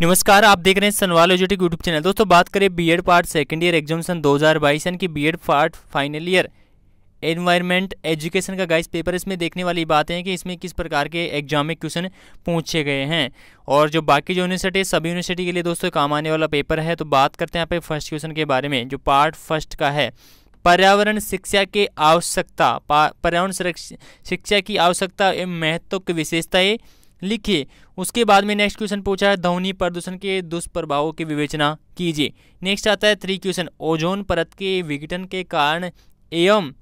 नमस्कार आप देख रहे हैं सनवाल एजुटिक यूट्यूब चैनल दोस्तों बात करें BEd part second year examination 2022 यानी कि Ed part final year environment education का गाइस पेपर इसमें देखने वाली बात है कि इसमें किस प्रकार के एग्जाम में क्वेश्चन पूछे गए हैं और जो बाकी जो यूनिवर्सिटी है सभी यूनिवर्सिटी के लिए दोस्तों काम आने वाला पेपर है तो बात करते हैं यहाँ पे फर्स्ट क्वेश्चन के बारे में जो पार्ट फर्स्ट का है पर्यावरण शिक्षा की आवश्यकता पर्यावरण शिक्षा की आवश्यकता एवं महत्व की विशेषताएँ लिखिए उसके बाद में नेक्स्ट क्वेश्चन पूछा है ध्वनि प्रदूषण के दुष्प्रभावों की विवेचना कीजिए नेक्स्ट आता है थ्री क्वेश्चन ओजोन परत के विघटन के कारण एवं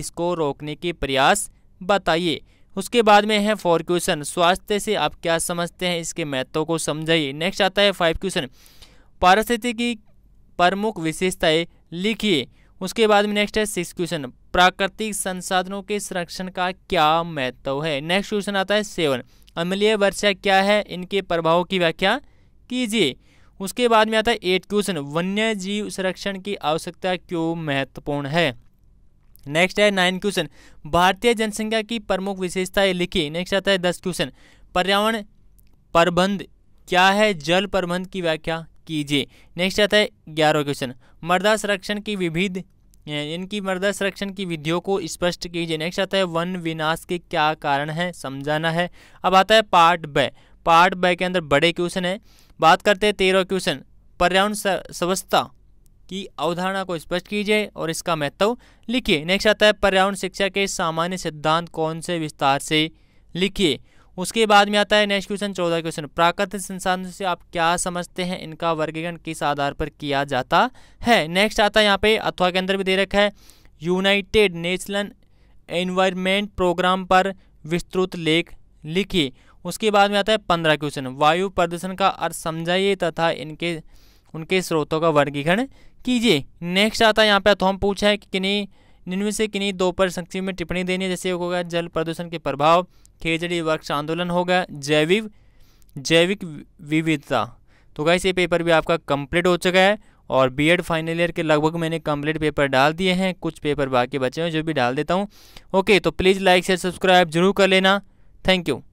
इसको रोकने के प्रयास बताइए उसके बाद में है फोर क्वेश्चन स्वास्थ्य से आप क्या समझते हैं इसके महत्व को समझाइए नेक्स्ट आता है फाइव क्वेश्चन पारिस्थिति की प्रमुख विशेषताएं लिखिए उसके बाद में नेक्स्ट है सिक्स क्वेश्चन प्राकृतिक संसाधनों के संरक्षण का क्या महत्व है नेक्स्ट क्वेश्चन आता है सेवन अम्लीय वर्षा क्या है इनके प्रभाव की व्याख्या कीजिए उसके बाद में आता है एट क्वेश्चन वन्य जीव संरक्षण की आवश्यकता क्यों महत्वपूर्ण है नेक्स्ट है नाइन क्वेश्चन भारतीय जनसंख्या की प्रमुख विशेषताएं लिखी नेक्स्ट आता है दस क्वेश्चन पर्यावरण प्रबंध क्या है जल प्रबंध की व्याख्या कीजिए नेक्स्ट आता है ग्यारह क्वेश्चन मृदा संरक्षण की विविध इनकी मृदा संरक्षण की विधियों को स्पष्ट कीजिए नेक्स्ट आता है वन विनाश के क्या कारण है समझाना है अब आता है पार्ट ब पार्ट ब के अंदर बड़े क्वेश्चन है बात करते हैं तेरह क्वेश्चन पर्यावरण स्वस्थता की अवधारणा को स्पष्ट कीजिए और इसका महत्व लिखिए नेक्स्ट आता है पर्यावरण शिक्षा के सामान्य सिद्धांत कौन से विस्तार से लिखिए उसके बाद में आता है नेक्स्ट क्वेश्चन चौदह क्वेश्चन प्राकृतिक संसाधनों से आप क्या समझते हैं इनका वर्गीकरण किस आधार पर किया जाता है नेक्स्ट आता है यहाँ पे अथवा के अंदर भी दे रखा है यूनाइटेड नेशनल एनवायरमेंट प्रोग्राम पर विस्तृत लेख लिखिए उसके बाद में आता है पंद्रह क्वेश्चन वायु प्रदूषण का अर्थ समझाइए तथा इनके उनके स्रोतों का वर्गीकरण कीजिए नेक्स्ट आता है यहाँ पे अथवा पूछा है कि किन्हीं इनमें से किन्हीं दो पर संक्षिप्त में टिप्पणी देनी है जैसे होगा जल प्रदूषण के प्रभाव खेजड़ी वृक्ष आंदोलन होगा जैविक जैविक विविधता तो गाइस ये पेपर भी आपका कंप्लीट हो चुका है और बीएड फाइनल ईयर के लगभग मैंने कंप्लीट पेपर डाल दिए हैं कुछ पेपर बाकी बचे हैं जो भी डाल देता हूँ ओके तो प्लीज़ लाइक शेयर सब्सक्राइब जरूर कर लेना थैंक यू